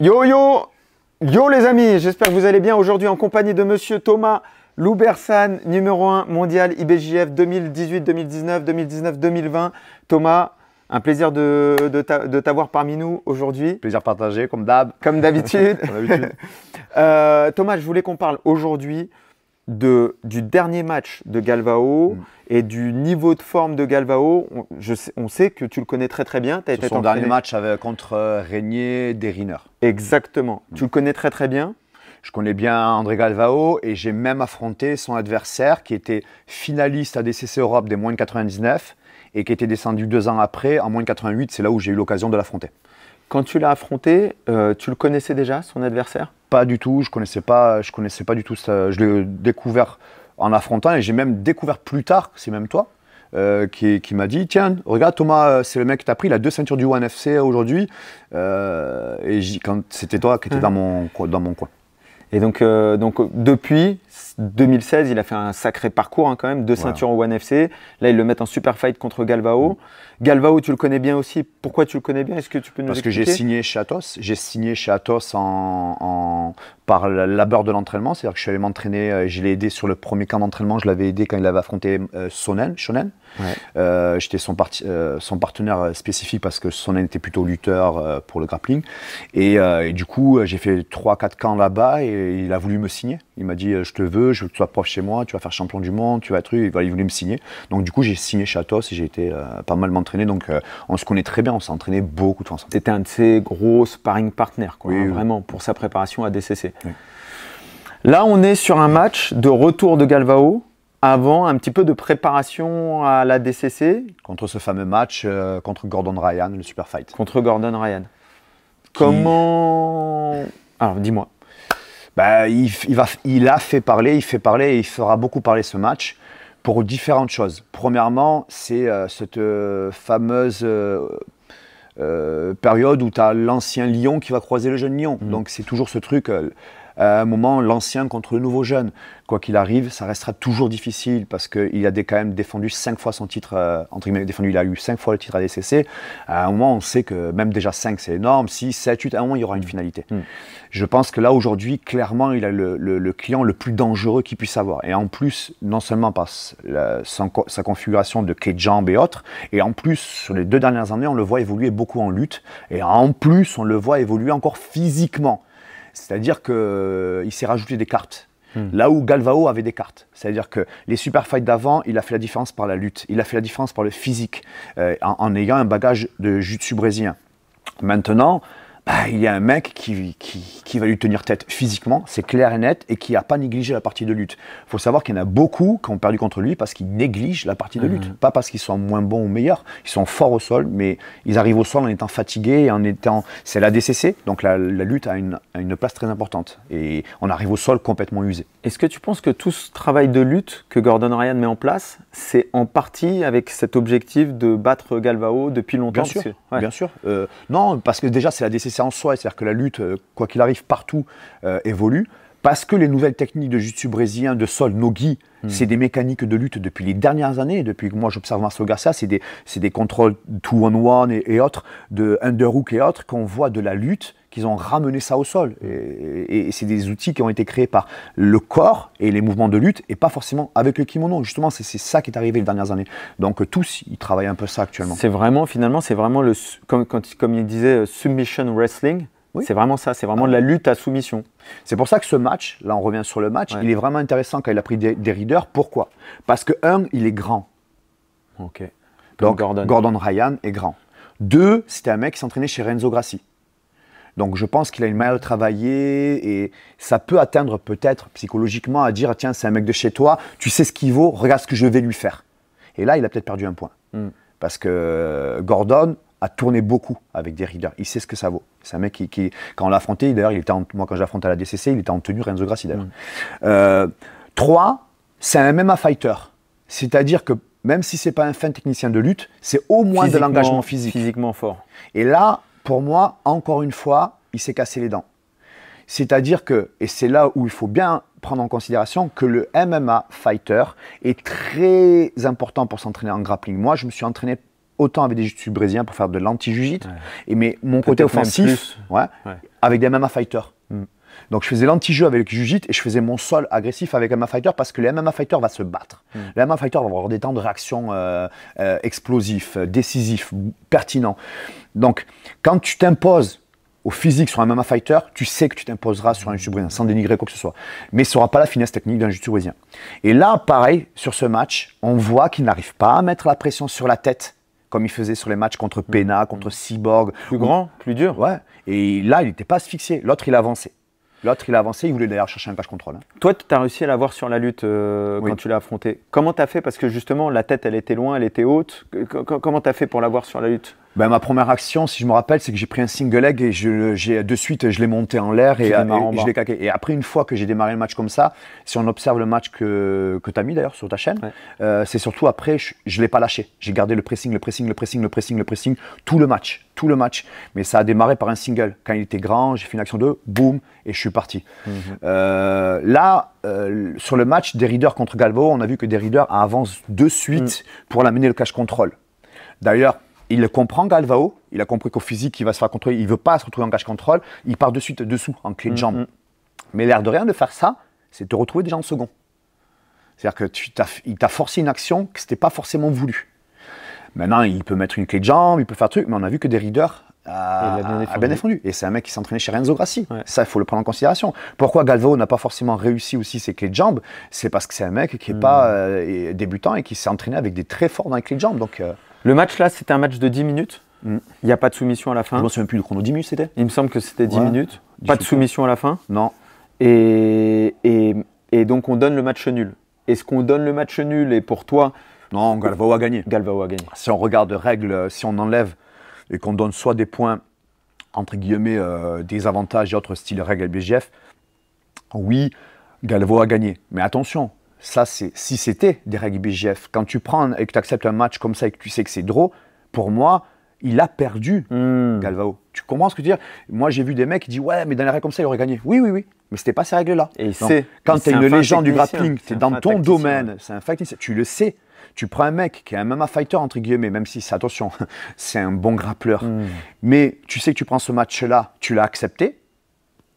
Yo yo Yo les amis, j'espère que vous allez bien aujourd'hui en compagnie de monsieur Thomas Loubersan, numéro 1 mondial IBJF 2018, 2019, 2019, 2020. Thomas, un plaisir de, t'avoir parmi nous aujourd'hui. Plaisir partagé, comme d'hab. Comme d'habitude. Euh, Thomas, je voulais qu'on parle aujourd'hui de, du dernier match de Galvao mm. et du niveau de forme de Galvao, on, sait que tu le connais très très bien. Tu as été son dernier match avec, contre euh, Régnier Deriner. Exactement. Mm. Tu le connais très très bien. Je connais bien André Galvao et j'ai même affronté son adversaire qui était finaliste à DCC Europe des moins de 99 et qui était descendu deux ans après en moins de 88. C'est là où j'ai eu l'occasion de l'affronter. Quand tu l'as affronté, euh, tu le connaissais déjà, son adversaire pas du tout, je connaissais pas, je connaissais pas du tout ça. Je l'ai découvert en affrontant et j'ai même découvert plus tard, c'est même toi, euh, qui, m'a dit Tiens, regarde Thomas, euh, c'est le mec qui t'a pris, la deux ceintures du 1FC aujourd'hui. Euh, et quand c'était toi qui étais mmh. dans, mon, dans mon coin. Et donc, donc depuis, 2016, il a fait un sacré parcours hein, quand même, deux ceintures au One FC. Là, ils le mettent en super fight contre Galvao. Mm. Galvao, tu le connais bien aussi. Pourquoi tu le connais bien Est-ce que tu peux nous Parce que j'ai signé chez Atos. J'ai signé chez Atos en, par la labeur de l'entraînement. C'est-à-dire que je suis allé m'entraîner, euh, je l'ai aidé sur le premier camp d'entraînement. Je l'avais aidé quand il avait affronté euh, Sonnen, euh, J'étais son, euh, partenaire spécifique parce que Sonnen était plutôt lutteur pour le grappling. Et, du coup, j'ai fait 3-4 camps là-bas et il a voulu me signer. Il m'a dit Je te veux, je veux que tu sois proche chez moi, tu vas faire champion du monde, tu vas être va il voulait me signer. Donc du coup, j'ai signé Chatos et j'ai été euh, pas mal m'entraîner. Donc euh, on se connaît très bien, on s'est entraîné beaucoup de ensemble. C'était un de ses gros sparring partners, quoi, hein, vraiment, pour sa préparation à DCC. Là, on est sur un match de retour de Galvao avant un petit peu de préparation à la DCC. Contre ce fameux match euh, contre Gordon Ryan, le Super Fight. Contre Gordon Ryan. Comment. Alors, dis-moi. Bah, il, a fait parler, il fait parler et il fera beaucoup parler ce match pour différentes choses. Premièrement, c'est euh, cette euh, fameuse euh, période où tu as l'ancien Lyon qui va croiser le jeune Lyon. Mmh. Donc c'est toujours ce truc, à un moment l'ancien contre le nouveau jeune. Quoi qu'il arrive, ça restera toujours difficile parce qu'il a quand même défendu cinq fois son titre, euh, entre guillemets, défendu, il a eu cinq fois le titre à DCC. À un moment, on sait que même déjà cinq, c'est énorme. Si 7, 8, à un moment, il y aura une finalité. Hmm. Je pense que là, aujourd'hui, clairement, il a le, client le plus dangereux qu'il puisse avoir. Et en plus, non seulement par sa configuration de clé de et autres, et en plus, sur les deux dernières années, on le voit évoluer beaucoup en lutte. Et en plus, on le voit évoluer encore physiquement. C'est-à-dire qu'il euh, s'est rajouté des cartes. Hmm. Là où Galvao avait des cartes. C'est-à-dire que les super fights d'avant, il a fait la différence par la lutte, il a fait la différence par le physique, euh, en, en, ayant un bagage de jutsu brésilien. Maintenant, bah, il y a un mec qui, qui, va lui tenir tête physiquement, c'est clair et net, et qui n'a pas négligé la partie de lutte. Il faut savoir qu'il y en a beaucoup qui ont perdu contre lui parce qu'ils négligent la partie de mhm. lutte. Pas parce qu'ils sont moins bons ou meilleurs, ils sont forts au sol, mais ils arrivent au sol en étant fatigués, en étant... C'est la DCC, donc la, lutte a une, a une place très importante. Et on arrive au sol complètement usé. Est-ce que tu penses que tout ce travail de lutte que Gordon Ryan met en place, c'est en partie avec cet objectif de battre Galvao depuis longtemps Bien sûr. bien sûr. Euh, non, parce que déjà, c'est la DCC en soi, c'est-à-dire que la lutte, euh, quoi qu'il arrive, partout euh, évolue. Parce que les nouvelles techniques de jiu-jitsu brésilien, de sol, nogi, hmm. C'est des mécaniques de lutte depuis les dernières années, depuis que moi j'observe Marcelo Garcia, c'est des, des, contrôles two-on-one et, autres, de underhook et autres, qu'on voit de la lutte qu'ils ont ramené ça au sol. Et, c'est des outils qui ont été créés par le corps et les mouvements de lutte, et pas forcément avec le kimono. Justement, c'est ça qui est arrivé les dernières années. Donc euh, tous, ils travaillent un peu ça actuellement. C'est vraiment, finalement, c'est vraiment le, comme, quand, comme il disait, euh, submission wrestling. C'est vraiment ça, c'est vraiment de la lutte à soumission. C'est pour ça que ce match, là on revient sur le match, il est vraiment intéressant quand il a pris des, des readers. Pourquoi Parce que un, il est grand. Ok. Donc Gordon. Gordon Ryan est grand. Deux, c'était un mec qui s'entraînait chez Renzo Grassi. Donc je pense qu'il a une manière travailler et ça peut atteindre peut-être psychologiquement à dire tiens c'est un mec de chez toi, tu sais ce qu'il vaut, regarde ce que je vais lui faire. Et là il a peut-être perdu un point hmm. parce que Gordon a tourné beaucoup avec des riders Il sait ce que ça vaut. C'est un mec qui, quand on l'a affronté, d'ailleurs, il était en, moi quand j'affrontais à la DCC, il était en tenue Renzo Grassi d'ailleurs. 3, hmm. euh, c'est un MMA fighter. C'est-à-dire que même si c'est pas un fin technicien de lutte, c'est au moins de l'engagement physique. Physiquement fort. Et là, pour moi, encore une fois, il s'est cassé les dents. C'est-à-dire que, et c'est là où il faut bien prendre en considération que le MMA fighter est très important pour s'entraîner en grappling. Moi, je me suis entraîné autant avec des jiu-jitsu brésiliens pour faire de lanti jujitsu et mais mon côté offensif, ouais, avec des MMA fighters. Mm. Donc je faisais l'anti-jeu avec le jiu et je faisais mon sol agressif avec MMA fighter parce que le MMA fighter va se battre. Mm. Les Le MMA fighter va avoir des temps de réaction euh, euh, explosifs, décisifs, pertinents. Donc, quand tu t'imposes au physique sur un MMA fighter, tu sais que tu t'imposeras sur un jiu sans dénigrer quoi que ce soit. Mais ne sera pas la finesse technique d'un jiu Et là, pareil, sur ce match, on voit qu'il n'arrive pas à mettre la pression sur la tête comme il faisait sur les matchs contre mm. Pena, contre mm. Cyborg. Plus grand, plus dur. Ouais. Et là, il n'était pas asphyxié. L'autre, il avançait. L'autre, il avançait. Il voulait d'ailleurs chercher un cache contrôle. Hein. Toi, tu as réussi à l'avoir sur la lutte euh, quand tu l'as affronté. Comment tu as fait Parce que justement, la tête, elle était loin, elle était haute. Comment tu fait pour l'avoir sur la lutte ben, ma première action, si je me rappelle, c'est que j'ai pris un single leg et j'ai, de suite, je l'ai monté en l'air et, je l'ai claqué. Et après, une fois que j'ai démarré le match comme ça, si on observe le match que, que tu as mis d'ailleurs sur ta chaîne, euh, c'est surtout après, je ne l'ai pas lâché. J'ai gardé le pressing, le pressing, le pressing, le pressing, le pressing, tout le match, tout le match. Mais ça a démarré par un single. Quand il était grand, j'ai fait une action de boum, et je suis parti. Mhm. Euh, là, euh, sur le match des contre Galvo, on a vu que des avance de suite mm. pour l'amener le cash control. D'ailleurs, il comprend Galvao, il a compris qu'au physique, il va se faire contrôler, il veut pas se retrouver en cache contrôle, il part de suite dessous en clé de mm, jambe. Mm. Mais l'air de rien de faire ça, c'est te retrouver déjà en second. C'est-à-dire que t'a forcé une action que n'était pas forcément voulu. Maintenant, il peut mettre une clé de jambe, il peut faire truc, mais on a vu que des readers a, bien défendu. Et c'est un mec qui s'entraînait chez Renzo Grassi. Ça, il faut le prendre en considération. Pourquoi Galvao n'a pas forcément réussi aussi ses clés de jambe C'est parce que c'est un mec qui n'est pas mm. euh, débutant et qui s'est entraîné avec des très forts dans les clés de jambes. Donc, euh, le match là, c'était un match de 10 minutes. Mm. Il n'y a pas de soumission à la fin. Je ne me souviens plus du chrono 10 minutes, c'était Il me semble que c'était 10 minutes. pas de soumission à la fin. Non. Et, et, et, donc on donne le match nul. Est-ce qu'on donne le match nul et pour toi Non, Galvao a gagné. Galvao a gagné. Si on regarde règles, si on enlève et qu'on donne soit des points, entre guillemets, euh, des avantages et autres style règles BGF, oui, Galvao a gagné. Mais attention, ça, c'est si c'était des règles BGF. Quand tu prends et que tu acceptes un match comme ça et que tu sais que c'est drôle, pour moi, il a perdu hmm. Galvao. Tu comprends ce que je veux dire Moi, j'ai vu des mecs qui disent Ouais, mais dans les règles comme ça, il aurait gagné. Oui, oui, oui. Mais c'était pas ces règles-là. Et c'est. Quand tu es une légende du grappling, tu dans ton domaine, c'est un fact tu le sais. Tu prends un mec qui est un MMA fighter, entre guillemets, même si, attention, c'est un bon grappleur. Hmm. Mais tu sais que tu prends ce match-là, tu l'as accepté.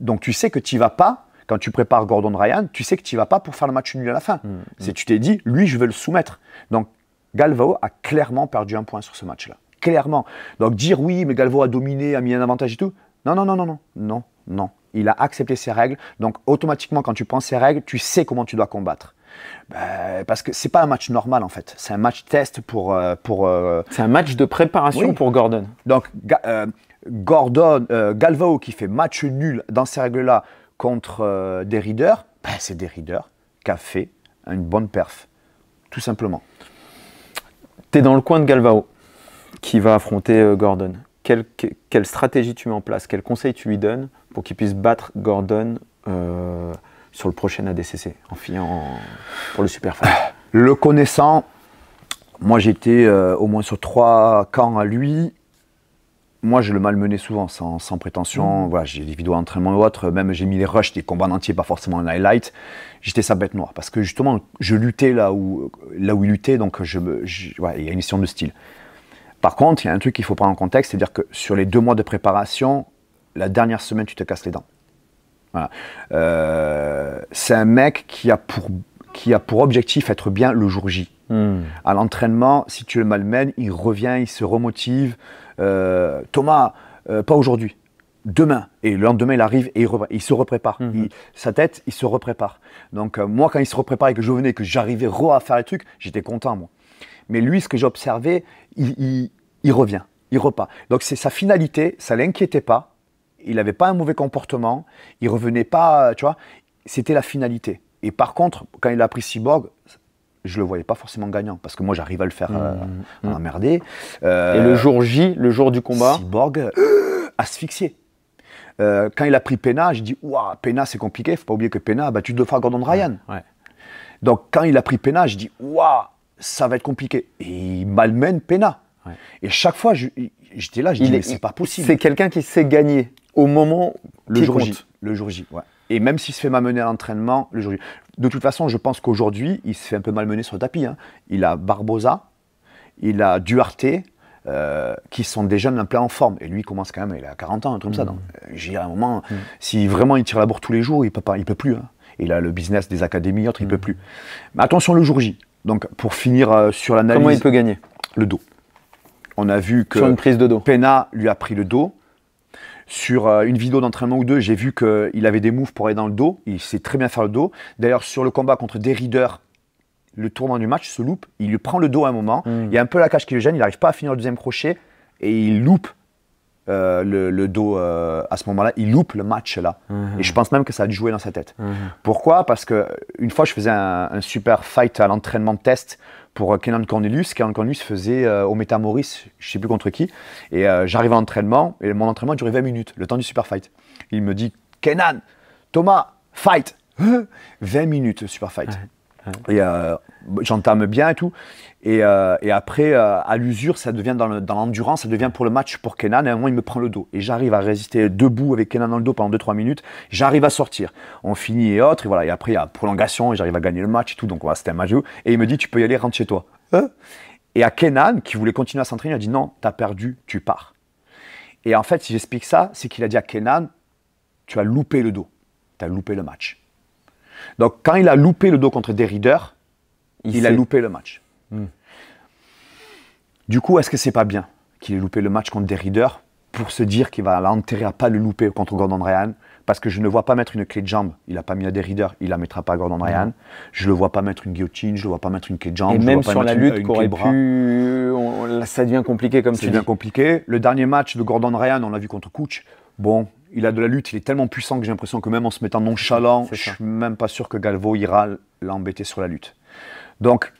Donc tu sais que tu vas pas quand tu prépares Gordon Ryan, tu sais que tu vas pas pour faire le match nul à la fin. Mm, mm. tu t'es dit, lui, je vais le soumettre. Donc Galvao a clairement perdu un point sur ce match-là. Clairement. Donc dire oui, mais Galvao a dominé, a mis un avantage et tout. Non, non, non, non, non, non, non. Il a accepté ses règles. Donc automatiquement, quand tu prends ses règles, tu sais comment tu dois combattre. Ben, parce que c'est pas un match normal en fait, c'est un match test pour. Euh, pour euh, C'est un match de préparation pour Gordon. Donc, euh, Gordon, Galvao qui fait match nul dans ces règles-là, contre euh, des readers, ben, c'est des readers qui fait une bonne perf, tout simplement. Tu es dans le coin de Galvao qui va affronter euh, Gordon. Quelle, stratégie tu mets en place quel conseils tu lui donnes pour qu'il puisse battre Gordon euh, sur le prochain ADCC en finant pour le super Le connaissant, moi j'étais au moins sur trois camps à lui moi, je le malmenais souvent, sans, sans prétention. Mhm. Voilà, j'ai des vidéos d'entraînement ou autre. Même, j'ai mis les rushs des combats en entier, pas forcément un highlight. J'étais sa bête noire. Parce que justement, je luttais là où, là où il luttait. Donc, je, il y a une question de style. Par contre, il y a un truc qu'il faut prendre en contexte. C'est-à-dire que sur les deux mois de préparation, la dernière semaine, tu te casses les dents. Euh, c'est un mec qui a, pour, qui a pour objectif être bien le jour J. Hmm. À l'entraînement, si tu le malmènes, il revient, il se remotive. Euh, Thomas, euh, pas aujourd'hui, demain. Et le lendemain, il arrive et il, se reprépare. Mhm. sa tête, il se reprépare. Donc, euh, moi, quand il se reprépare et que je venais, que j'arrivais re à faire les trucs, j'étais content, moi. Mais lui, ce que j'observais, il, il, revient, il repart. Donc, c'est sa finalité, ça ne l'inquiétait pas. Il n'avait pas un mauvais comportement, il revenait pas, tu vois. C'était la finalité. Et par contre, quand il a pris Cyborg, je le voyais pas forcément gagnant parce que moi j'arrive à le faire mmh, euh, mmh, mmh. emmerder. et le jour J, le jour du combat, Cyborg euh, asphyxié. Euh, quand il a pris Pena, je dit waouh Pena c'est compliqué, faut pas oublier que Pena a battu deux fois Gordon Ryan. Donc quand il a pris Pena, je dit waouh ça va être compliqué et il malmène Pena. Et chaque fois j'étais là, je dis mais c'est pas possible. C'est quelqu'un qui sait gagner au moment le jour J. Le jour J, ouais. Et même s'il se fait malmener à l'entraînement, le jour de toute façon, je pense qu'aujourd'hui, il se fait un peu malmener sur le tapis. Hein. Il a Barbosa, il a Duarte, euh, qui sont des jeunes un en forme. Et lui, il commence quand même, il a 40 ans, un truc comme ça. Mmh. Euh, j'ai à un moment, mmh. si vraiment il tire la bourre tous les jours, il peut peut plus. Hein. Il a le business des académies, autres, il mmh. peut plus. Mais attention le jour J. Donc, pour finir euh, sur l'analyse. Comment il peut gagner Le dos. On a vu que. Sur prise de dos. Pena lui a pris le dos. Sur euh, une vidéo d'entraînement ou deux, j'ai vu qu'il avait des moves pour aller dans le dos. Il sait très bien faire le dos. D'ailleurs, sur le combat contre des readers le tournant du match se loupe. Il lui prend le dos à un moment. Hmm. Il y a un peu la cage qui le gêne. Il n'arrive pas à finir le deuxième crochet et il loupe euh, le, dos euh, à ce moment-là. Il loupe le match là. Mhm. Et je pense même que ça a dû jouer dans sa tête. Mhm. Pourquoi Parce que une fois, je faisais un, super fight à l'entraînement de test pour euh, Kenan Cornelius. Kenan Cornelius faisait au Meta je sais plus contre qui. Et j'arrive à l'entraînement, et mon entraînement durait 20 minutes, le temps du super fight. Il me dit Kenan, Thomas, fight 20 hein? minutes, super fight. Et euh, j'entame bien et tout. Et, euh, et après, euh, à l'usure, ça devient dans l'endurance, ça devient pour le match pour Kenan. Et à un moment, il me prend le dos. Et j'arrive à résister debout avec Kenan dans le dos pendant 2-3 minutes. J'arrive à sortir. On finit et autres. Et voilà. Et après, il y a prolongation. Et j'arrive à gagner le match et tout. Donc, c'était un match. Et il me dit Tu peux y aller, rentre chez toi. Hein et à Kenan, qui voulait continuer à s'entraîner, il a dit Non, t'as perdu, tu pars. Et en fait, si j'explique ça, c'est qu'il a dit à Kenan Tu as loupé le dos. Tu as loupé le match. Donc quand il a loupé le dos contre Derrida, il, il a loupé le match. Hmm. Du coup, est-ce que c'est pas bien qu'il ait loupé le match contre Derrida pour se dire qu'il va l'enterrer à pas le louper contre Gordon Ryan parce que je ne vois pas mettre une clé de jambe. Il n'a pas mis à Derrida, il la mettra pas à Gordon Ryan. Je hmm. Je le vois pas mettre une guillotine, je le vois pas mettre une clé de jambe. Et même vois pas sur la lutte, ça devient compliqué comme ça. Ça devient compliqué. Le dernier match de Gordon Ryan, on l'a vu contre Couch. Bon, il a de la lutte, il est tellement puissant que j'ai l'impression que même en se mettant nonchalant, je suis même pas sûr que Galvo ira l'embêter sur la lutte. Donc,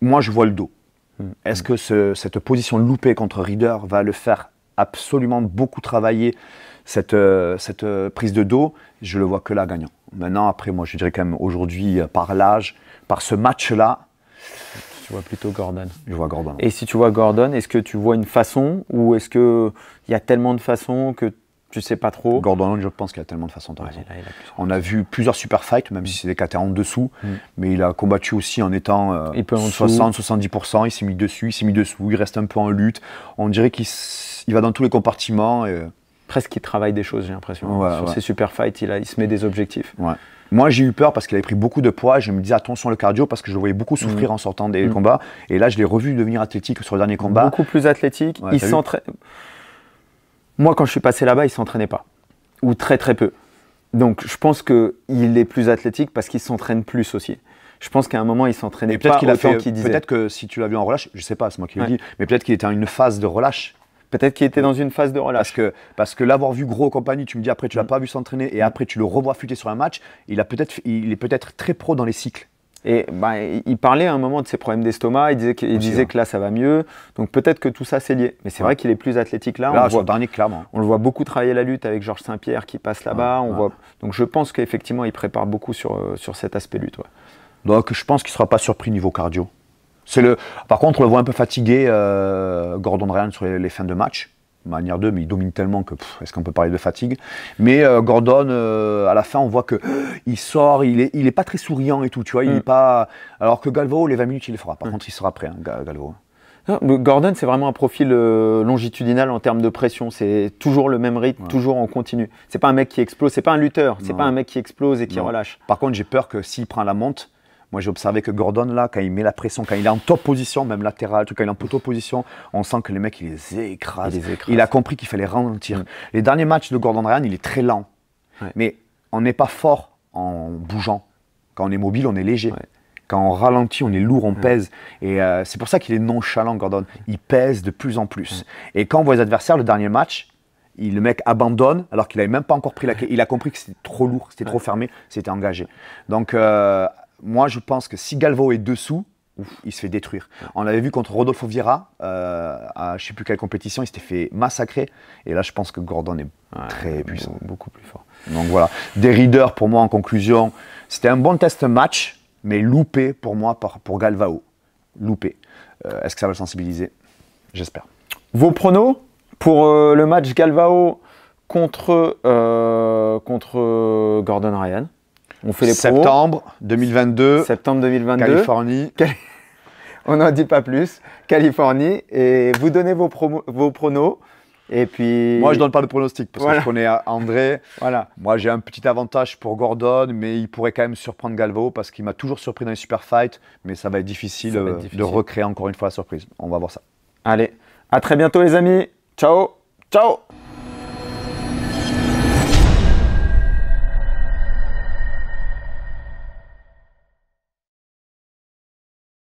moi, je vois le dos. Hmm. Est-ce que cette position loupée contre Reader va le faire absolument beaucoup travailler cette, euh, euh, prise de dos Je le vois que là gagnant. Maintenant, après, moi, je dirais quand même aujourd'hui, euh, par l'âge, par ce match-là, tu vois plutôt Gordon. Je vois Gordon. Et si tu vois Gordon, est-ce que tu vois une façon ou est-ce qu'il y a tellement de façons que tu sais pas trop. Gordon je pense qu'il a tellement de façons de On a vu plusieurs super fights, même si c'est des en dessous, mm. mais il a combattu aussi en étant 60, euh, 70%, il s'est mis dessus, il s'est mis dessous, il reste un peu en lutte. On dirait qu'il va dans tous les compartiments. Presque il travaille des choses, j'ai l'impression. Sur ses super fights, il, il se met des objectifs. Moi, j'ai eu peur parce qu'il avait pris beaucoup de poids. Je me disais attention le cardio parce que je voyais beaucoup souffrir mm. en sortant des mm. combats. Et là, je l'ai revu devenir athlétique sur le dernier combat. Beaucoup plus athlétique. il s'entraîne moi, quand je suis passé là-bas, il s'entraînait pas, ou très très peu. Donc, je pense qu'il est plus athlétique parce qu'il s'entraîne plus aussi. Je pense qu'à un moment, il s'entraînait pas qu'il autant qu'il disait. Peut-être que si tu l'as vu en relâche, je ne sais pas, c'est moi qui le dis, mais peut-être qu'il était en une phase de relâche Peut-être qu'il était dans une phase de relâche. Parce que, l'avoir vu gros compagnie, tu me dis après tu l'as mm. pas vu s'entraîner et mm. après tu le revois futé sur un match, il, a peut-être, il est peut-être très pro dans les cycles. Et ben, il parlait à un moment de ses problèmes d'estomac, il disait, qu'il disait que là ça va mieux, donc peut-être que tout ça c'est lié. Mais c'est vrai qu'il est plus athlétique là. on, le voit beaucoup travailler la lutte avec Georges Saint-Pierre qui passe là-bas. Donc je pense qu'effectivement il prépare beaucoup sur, euh, cet aspect lutte. Donc je pense qu'il ne sera pas surpris niveau cardio. Le... Par contre, on le voit un peu fatigué, euh, Gordon Ryan, sur les fins de match manière de mais il domine tellement que est-ce qu'on peut parler de fatigue Mais euh, Gordon, euh, à la fin, on voit que il sort, il est, pas très souriant et tout, tu vois, il est mm. pas. Alors que Galvao, les 20 minutes, il le fera. Par mm. contre, il sera prêt, hein, Gordon, c'est vraiment un profil euh, longitudinal en termes de pression. C'est toujours le même rythme, toujours en continu. C'est pas un mec qui explose, c'est pas un lutteur, c'est pas un mec qui explose et qui relâche. Par contre, j'ai peur que s'il prend la monte, moi, j'ai observé que Gordon, là, quand il met la pression, quand il est en top position, même latéral, quand il est en poteau position, on sent que les mecs, il les écrase. Il, a compris qu'il fallait ralentir. Mm. Les derniers matchs de Gordon Ryan, il est très lent. Mais on n'est pas fort en bougeant. Quand on est mobile, on est léger. Quand on ralentit, on est lourd, on pèse. Et euh, c'est pour ça qu'il est nonchalant, Gordon. Il pèse de plus en plus. Et quand on voit les adversaires, le dernier match, le mec abandonne alors qu'il n'avait même pas encore pris la clé. Il a compris que c'était trop lourd, c'était trop fermé, c'était engagé. Donc, euh, moi, je pense que si Galvao est dessous, il se fait détruire. On l'avait vu contre Rodolfo Vieira, euh, à je ne sais plus quelle compétition, il s'était fait massacrer. Et là, je pense que Gordon est très puissant. Beaucoup plus fort. Donc voilà. Des readers, pour moi, en conclusion, c'était un bon test match, mais loupé pour moi, pour Galvao. Loupé. Euh, est-ce que ça va le sensibiliser J'espère. Vos pronos pour euh, le match Galvao contre, contre Gordon Ryan on fait les Septembre 2022. Septembre 2022. Californie. on n'en dit pas plus. Californie. Et vous donnez vos, vos pronos. Et puis. Moi, je donne pas de pronostic parce que je connais André. voilà. Moi, j'ai un petit avantage pour Gordon, mais il pourrait quand même surprendre Galvo parce qu'il m'a toujours surpris dans les super fights. Mais ça va être difficile. de recréer encore une fois la surprise. On va voir ça. Allez, à très bientôt, les amis. Ciao. Ciao.